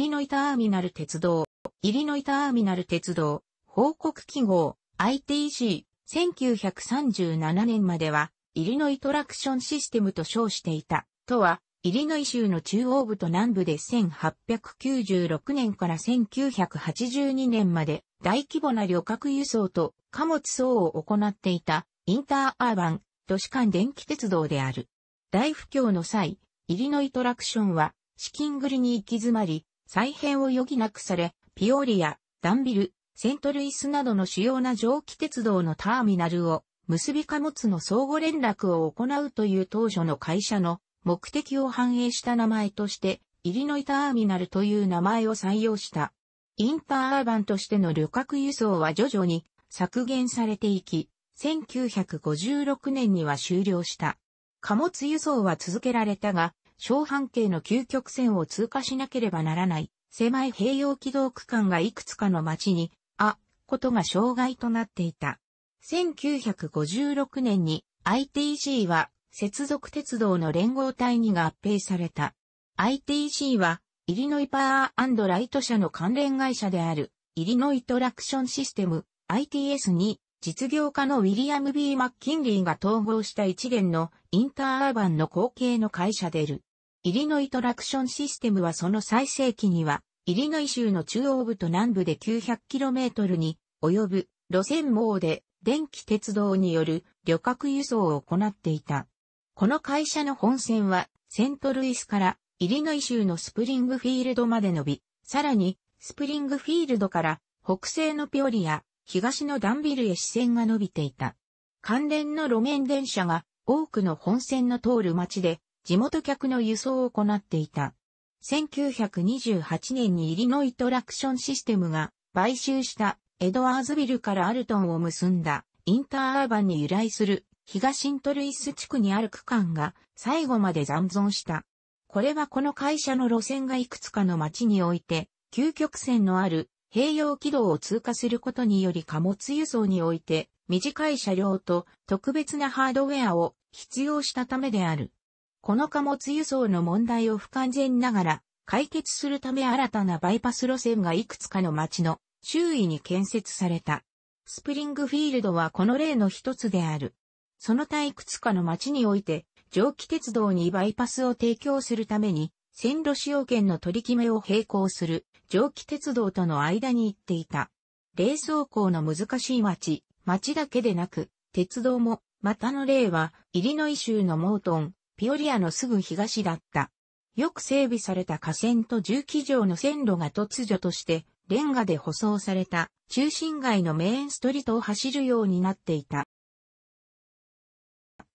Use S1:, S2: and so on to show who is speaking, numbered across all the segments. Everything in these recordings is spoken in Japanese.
S1: リノイターミナル鉄道、イリノイターミナル鉄道、報告記号、ITC、1937年までは、イリノイトラクションシステムと称していた。とは、イリノイ州の中央部と南部で1896年から1982年まで大規模な旅客輸送と貨物送を行っていたインターアーバン都市間電気鉄道である。大不況の際、イリノイトラクションは資金繰りに行き詰まり、再編を余儀なくされ、ピオリア、ダンビル、セントルイスなどの主要な蒸気鉄道のターミナルを結び貨物の相互連絡を行うという当初の会社の目的を反映した名前として、イリノイターミナルという名前を採用した。インターアーバンとしての旅客輸送は徐々に削減されていき、1956年には終了した。貨物輸送は続けられたが、小半径の究極線を通過しなければならない狭い併用軌道区間がいくつかの町に、あ、ことが障害となっていた。1956年に ITC は接続鉄道の連合体に合併された。ITC はイリノイパーライト社の関連会社であるイリノイトラクションシステム ITS に実業家のウィリアム・ B・ マッキンリーが統合した一連のインターアーバンの後継の会社でる。イリノイトラクションシステムはその最盛期には、イリノイ州の中央部と南部で 900km に及ぶ路線網で電気鉄道による旅客輸送を行っていた。この会社の本線はセントルイスからイリノイ州のスプリングフィールドまで伸び、さらにスプリングフィールドから北西のピオリア、東のダンビルへ支線が伸びていた。関連の路面電車が多くの本線の通る街で地元客の輸送を行っていた。1928年にイリノイトラクションシステムが買収したエドワーズビルからアルトンを結んだインターアーバンに由来する東ントルイス地区にある区間が最後まで残存した。これはこの会社の路線がいくつかの町において、究極線のある併用軌道を通過することにより貨物輸送において短い車両と特別なハードウェアを必要したためである。この貨物輸送の問題を不完全ながら解決するため新たなバイパス路線がいくつかの町の周囲に建設された。スプリングフィールドはこの例の一つである。その他いくつかの町において、蒸気鉄道にバイパスを提供するために、線路使用権の取り決めを並行する蒸気鉄道との間に行っていた。冷蔵庫の難しい町、町だけでなく、鉄道も、またの例は、イリノイ州のモートン、ピオリアのすぐ東だった。よく整備された河川と重機場の線路が突如としてレンガで舗装された中心街のメインストリートを走るようになっていた。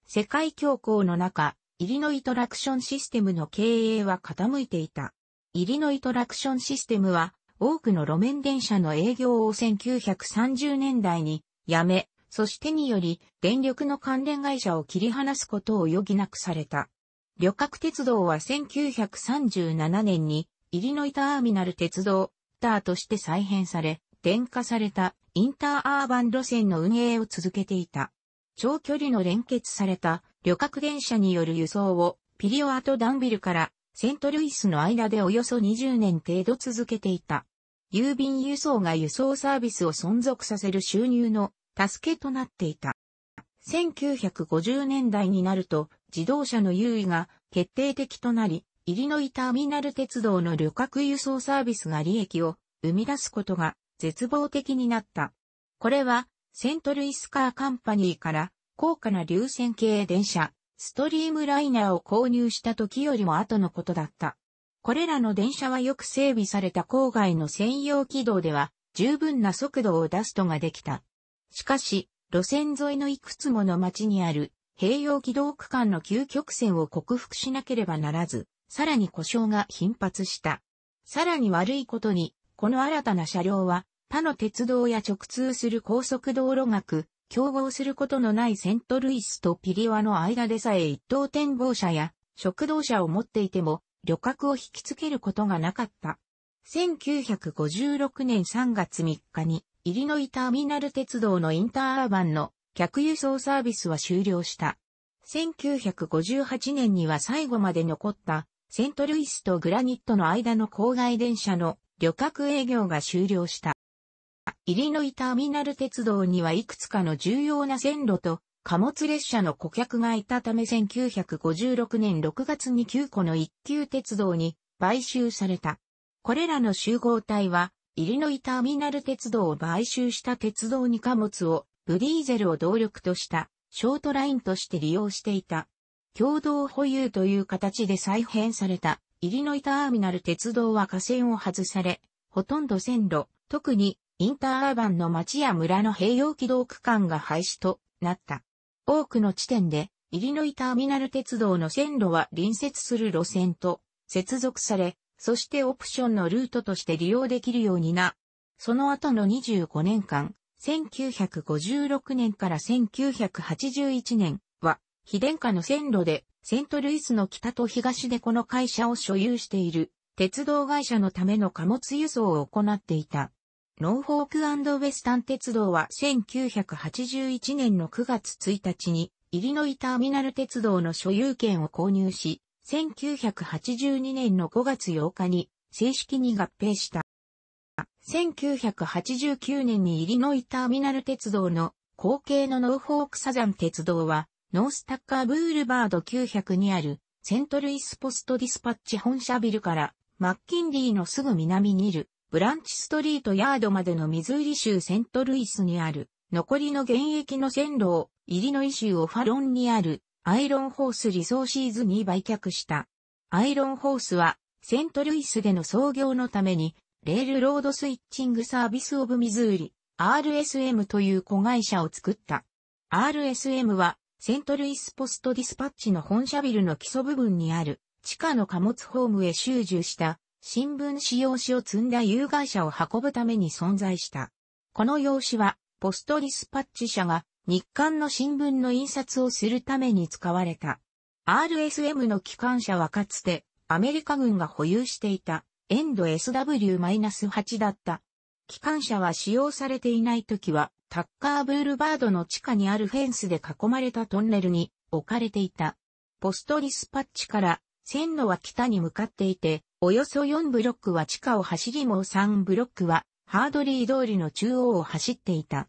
S1: 世界恐慌の中、イリノイトラクションシステムの経営は傾いていた。イリノイトラクションシステムは多くの路面電車の営業を1930年代にやめ、そしてにより、電力の関連会社を切り離すことを余儀なくされた。旅客鉄道は1937年に、イリノイターミナル鉄道、ターとして再編され、電化されたインターアーバン路線の運営を続けていた。長距離の連結された旅客電車による輸送をピリオアとダンビルからセントルイスの間でおよそ20年程度続けていた。郵便輸送が輸送サービスを存続させる収入の助けとなっていた。1950年代になると自動車の優位が決定的となり、イリノイターミナル鉄道の旅客輸送サービスが利益を生み出すことが絶望的になった。これはセントルイスカーカンパニーから高価な流線系電車、ストリームライナーを購入した時よりも後のことだった。これらの電車はよく整備された郊外の専用軌道では十分な速度を出すとができた。しかし、路線沿いのいくつもの町にある併用軌道区間の急曲線を克服しなければならず、さらに故障が頻発した。さらに悪いことに、この新たな車両は、他の鉄道や直通する高速道路学、競合することのないセントルイスとピリワの間でさえ一等展望車や食堂車を持っていても旅客を引きつけることがなかった。1956年3月3日にイリノイターミナル鉄道のインターアーバンの客輸送サービスは終了した。1958年には最後まで残ったセントルイスとグラニットの間の郊外電車の旅客営業が終了した。イリノイターミナル鉄道にはいくつかの重要な線路と貨物列車の顧客がいたため1956年6月に9個の一級鉄道に買収された。これらの集合体はイリノイターミナル鉄道を買収した鉄道に貨物を、ブディーゼルを動力とした、ショートラインとして利用していた。共同保有という形で再編された、イリノイターミナル鉄道は河川を外され、ほとんど線路、特にインターアーバンの町や村の併用軌道区間が廃止となった。多くの地点で、イリノイターミナル鉄道の線路は隣接する路線と接続され、そしてオプションのルートとして利用できるようにな。その後の25年間、1956年から1981年は、非電化の線路で、セントルイスの北と東でこの会社を所有している、鉄道会社のための貨物輸送を行っていた。ノーフォークウェスタン鉄道は1981年の9月1日に、イリノイターミナル鉄道の所有権を購入し、1982年の5月8日に正式に合併した。1989年にイリノイターミナル鉄道の後継のノーフォークサザン鉄道は、ノースタッカーブールバード900にあるセントルイスポストディスパッチ本社ビルからマッキンリーのすぐ南にいるブランチストリートヤードまでのミズーリ州セントルイスにある残りの現役の線路をイリノイ州オファロンにあるアイロンホースリソーシーズに売却した。アイロンホースは、セントルイスでの創業のために、レールロードスイッチングサービスオブミズーリ、RSM という子会社を作った。RSM は、セントルイスポストディスパッチの本社ビルの基礎部分にある、地下の貨物ホームへ集中した、新聞使用紙を積んだ有害者を運ぶために存在した。この用紙は、ポストディスパッチ社が日刊の新聞の印刷をするために使われた。RSM の機関車はかつてアメリカ軍が保有していたエンド SW-8 だった。機関車は使用されていない時はタッカーブールバードの地下にあるフェンスで囲まれたトンネルに置かれていた。ポストディスパッチから線路は北に向かっていて、およそ4ブロックは地下を走りもう3ブロックはハードリー通りの中央を走っていた。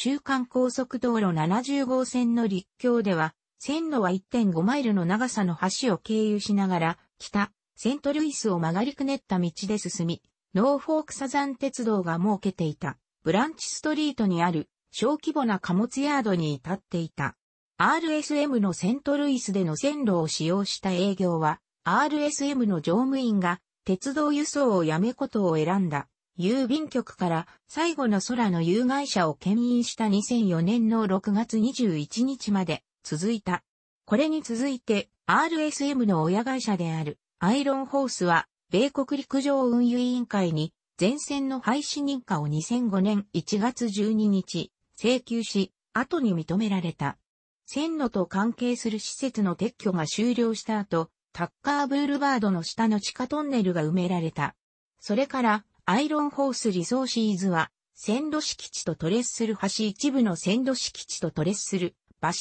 S1: 週間高速道路70号線の陸橋では、線路は1.5マイルの長さの橋を経由しながら、北、セントルイスを曲がりくねった道で進み、ノーフォークサザン鉄道が設けていた、ブランチストリートにある、小規模な貨物ヤードに至っていた。RSM のセントルイスでの線路を使用した営業は、RSM の乗務員が鉄道輸送をやめことを選んだ郵便局から最後の空の有害者を牽引した2004年の6月21日まで続いた。これに続いて RSM の親会社であるアイロンホースは米国陸上運輸委員会に前線の廃止認可を2005年1月12日請求し、後に認められた。線路と関係する施設の撤去が終了した後、タッカーブールバードの下の地下トンネルが埋められた。それからアイロンホースリソーシーズは、線路敷地とトレッスル橋一部の線路敷地とトレッスル、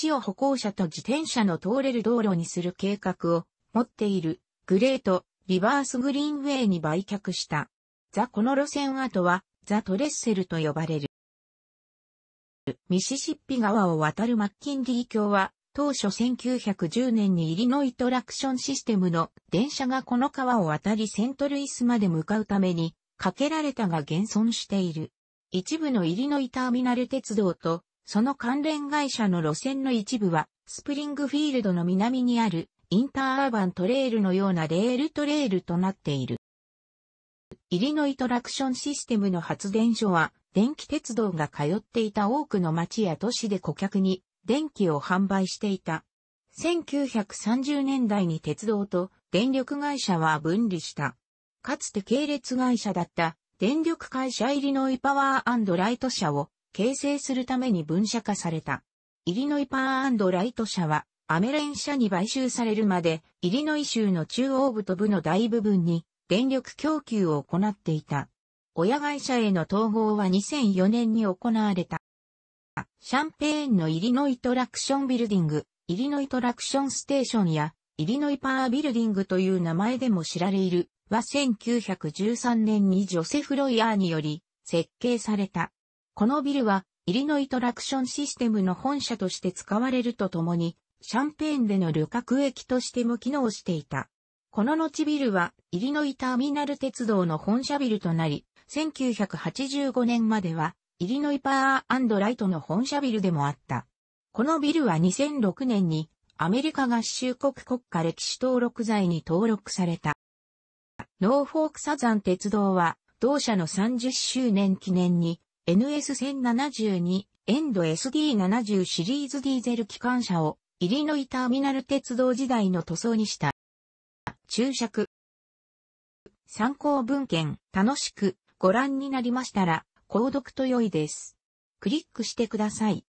S1: 橋を歩行者と自転車の通れる道路にする計画を持っているグレート・リバースグリーンウェイに売却した。ザ・この路線跡はザ・トレッセルと呼ばれる。ミシシッピ川を渡るマッキンリー橋は当初1910年にイリノイトラクションシステムの電車がこの川を渡りセントルイスまで向かうためにかけられたが現存している。一部のイリノイターミナル鉄道と、その関連会社の路線の一部は、スプリングフィールドの南にある、インターアーバントレールのようなレールトレールとなっている。イリノイトラクションシステムの発電所は、電気鉄道が通っていた多くの町や都市で顧客に電気を販売していた。1930年代に鉄道と電力会社は分離した。かつて系列会社だった電力会社イリノイパワーライト社を形成するために分社化された。イリノイパワーライト社はアメレン社に買収されるまでイリノイ州の中央部と部の大部分に電力供給を行っていた。親会社への統合は2004年に行われた。シャンペーンのイリノイトラクションビルディング、イリノイトラクションステーションや、イリノイパワービルディングという名前でも知られる、は1913年にジョセフ・ロイヤーにより設計された。このビルは、イリノイトラクションシステムの本社として使われるとともに、シャンペーンでの旅客駅としても機能していた。この後ビルは、イリノイターミナル鉄道の本社ビルとなり、1985年までは、イリノイパーライトの本社ビルでもあった。このビルは2006年に、アメリカ合衆国国家歴史登録罪に登録された。ノーフォークサザン鉄道は、同社の30周年記念に、NS1072 エンド SD70 シリーズディーゼル機関車を、入りのイターミナル鉄道時代の塗装にした。注釈。参考文献、楽しくご覧になりましたら、購読と良いです。クリックしてください。